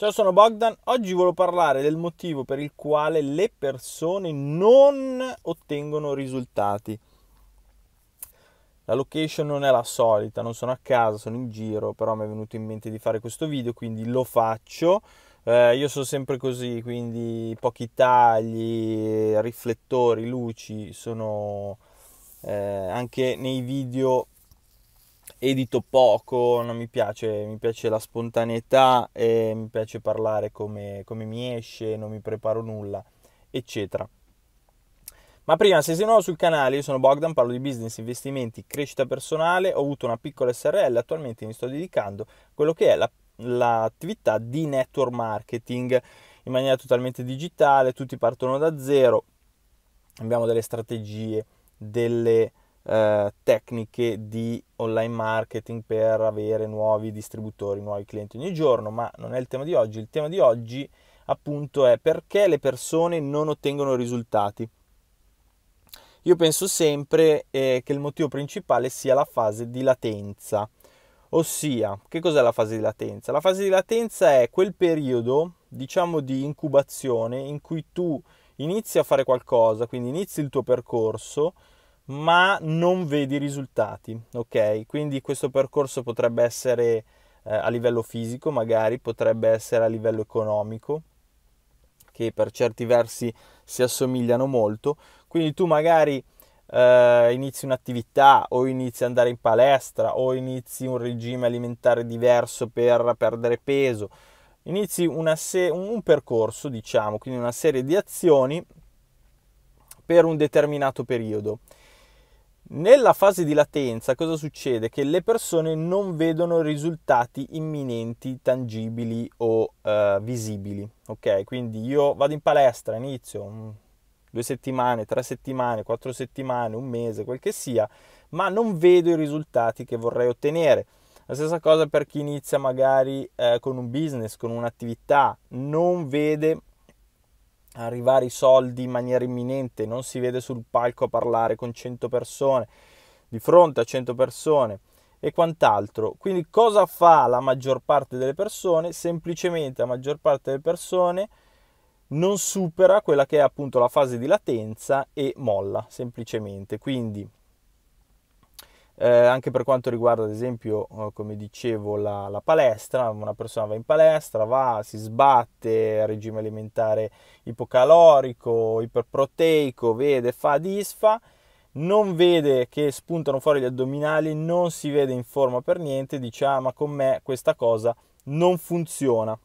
Ciao, sono Bogdan. Oggi volevo parlare del motivo per il quale le persone non ottengono risultati. La location non è la solita, non sono a casa, sono in giro, però mi è venuto in mente di fare questo video, quindi lo faccio. Eh, io sono sempre così, quindi pochi tagli, riflettori, luci, sono eh, anche nei video edito poco, non mi piace, mi piace la spontaneità, e mi piace parlare come, come, mi esce, non mi preparo nulla, eccetera. Ma prima, se sei nuovo sul canale, io sono Bogdan, parlo di business, investimenti, crescita personale, ho avuto una piccola SRL, attualmente mi sto dedicando a quello che è la, l'attività di network marketing in maniera totalmente digitale, tutti partono da zero, abbiamo delle strategie, delle eh, tecniche di online marketing per avere nuovi distributori, nuovi clienti ogni giorno, ma non è il tema di oggi. Il tema di oggi appunto è perché le persone non ottengono risultati. Io penso sempre eh, che il motivo principale sia la fase di latenza. Ossia, che cos'è la fase di latenza? La fase di latenza è quel periodo, diciamo, di incubazione in cui tu inizi a fare qualcosa, quindi inizi il tuo percorso, ma non vedi risultati, ok? Quindi questo percorso potrebbe essere eh, a livello fisico, magari potrebbe essere a livello economico, che per certi versi si assomigliano molto. Quindi tu magari eh, inizi un'attività o inizi ad andare in palestra o inizi un regime alimentare diverso per perdere peso, inizi se- un percorso, diciamo, quindi una serie di azioni per un determinato periodo nella fase di latenza cosa succede? Che le persone non vedono risultati imminenti, tangibili o eh, visibili, ok? Quindi io vado in palestra, inizio un, mm, due settimane, tre settimane, quattro settimane, un mese, quel che sia, ma non vedo i risultati che vorrei ottenere. La stessa cosa per chi inizia magari eh, con un business, con un'attività, non vede arrivare i soldi in maniera imminente, non si vede sul palco a parlare con 100 persone, di fronte a 100 persone e quant'altro. Quindi cosa fa la maggior parte delle persone? Semplicemente la maggior parte delle persone non supera quella che è appunto la fase di latenza e molla, semplicemente. Quindi eh, anche per quanto riguarda ad esempio eh, come dicevo la, la, palestra una persona va in palestra va si sbatte regime alimentare ipocalorico iperproteico vede fa disfa non vede che spuntano fuori gli addominali non si vede in forma per niente dice ah ma con me questa cosa non funziona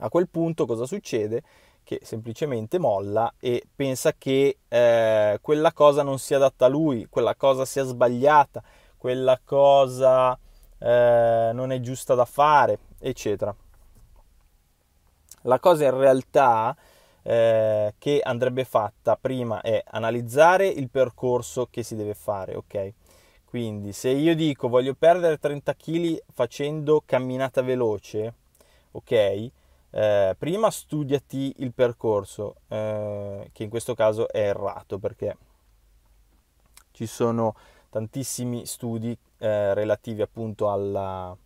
a quel punto cosa succede che semplicemente molla e pensa che eh, quella cosa non sia adatta a lui, quella cosa sia sbagliata, quella cosa eh, non è giusta da fare, eccetera. La cosa in realtà eh, che andrebbe fatta prima è analizzare il percorso che si deve fare, ok? Quindi se io dico voglio perdere 30 kg facendo camminata veloce, ok? eh, prima studiati il percorso, eh, che in questo caso è errato perché ci sono tantissimi studi eh, relativi appunto alla,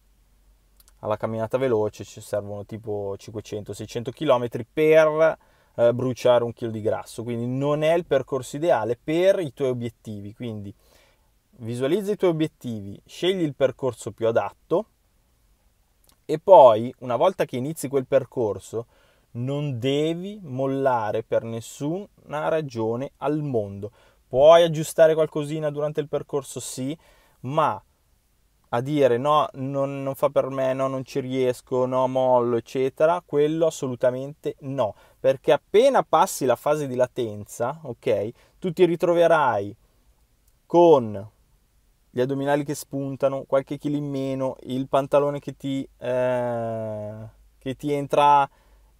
alla, camminata veloce, ci servono tipo 500-600 km per eh, bruciare un chilo di grasso, quindi non è il percorso ideale per i tuoi obiettivi, quindi visualizza i tuoi obiettivi, scegli il percorso più adatto e poi, una volta che inizi quel percorso, non devi mollare per nessuna ragione al mondo. Puoi aggiustare qualcosina durante il percorso, sì, ma a dire no, non, non, fa per me, no, non ci riesco, no, mollo, eccetera, quello assolutamente no, perché appena passi la fase di latenza, ok, tu ti ritroverai con gli addominali che spuntano, qualche chilo in meno, il pantalone che ti, eh, che ti entra,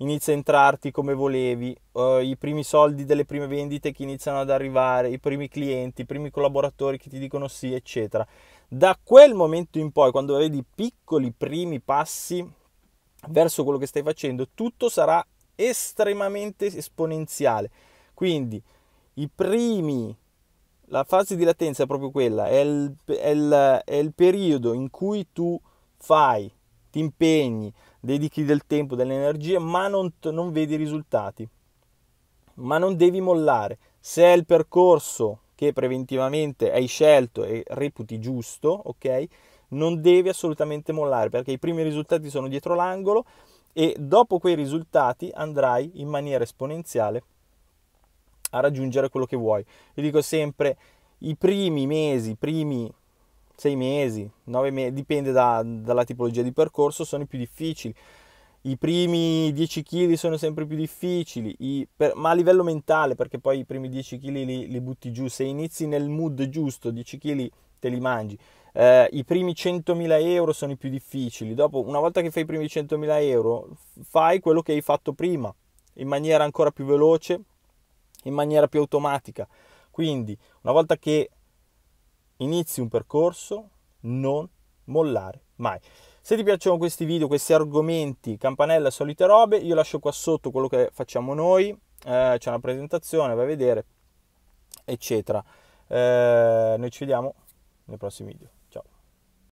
inizia a entrarti come volevi, eh, i primi soldi delle prime vendite che iniziano ad arrivare, i primi clienti, i primi collaboratori che ti dicono sì, eccetera. Da quel momento in poi, quando vedi piccoli primi passi verso quello che stai facendo, tutto sarà estremamente esponenziale. Quindi i primi la fase di latenza è proprio quella, è il, è il, è il periodo in cui tu fai, ti impegni, dedichi del tempo, delle energie, ma non, non vedi risultati. Ma non devi mollare. Se è il percorso che preventivamente hai scelto e reputi giusto, ok? Non devi assolutamente mollare perché i primi risultati sono dietro l'angolo e dopo quei risultati andrai in maniera esponenziale a raggiungere quello che vuoi. Io dico sempre, i primi mesi, i primi sei mesi, nove mesi, dipende da, dalla tipologia di percorso, sono i più difficili. I primi 10 kg sono sempre più difficili, i, per, ma a livello mentale, perché poi i primi 10 kg li, li butti giù. Se inizi nel mood giusto, 10 kg te li mangi. Eh, I primi 100.000 euro sono i più difficili. Dopo, una volta che fai i primi 100.000 euro, fai quello che hai fatto prima in maniera ancora più veloce, in maniera più automatica. Quindi una volta che inizi un percorso, non mollare mai. Se ti piacciono questi video, questi argomenti, campanella, solite robe, io lascio qua sotto quello che facciamo noi, eh, c'è una presentazione, vai a vedere, eccetera. Eh, noi ci vediamo nei prossimi video.